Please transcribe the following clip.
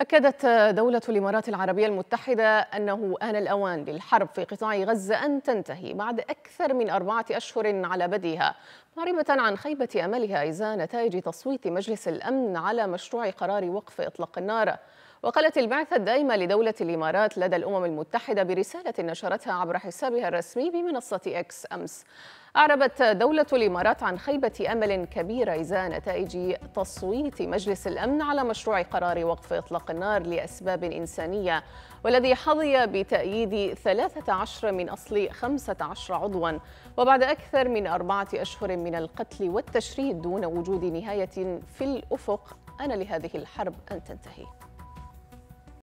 أكدت دولة الإمارات العربية المتحدة أنه آن الأوان للحرب في قطاع غزة أن تنتهي بعد أكثر من أربعة أشهر على بديها معربة عن خيبة أملها إزاء نتائج تصويت مجلس الأمن على مشروع قرار وقف إطلاق النار وقالت البعثة الدائمة لدولة الإمارات لدى الأمم المتحدة برسالة نشرتها عبر حسابها الرسمي بمنصة إكس أمس أعربت دولة الإمارات عن خيبة أمل كبيرة إزاء نتائج تصويت مجلس الأمن على مشروع قرار وقف إطلاق النار لأسباب إنسانية والذي حظي بتأييد 13 من أصل 15 عضوا وبعد أكثر من أربعة أشهر من القتل والتشريد دون وجود نهاية في الأفق أنا لهذه الحرب أن تنتهي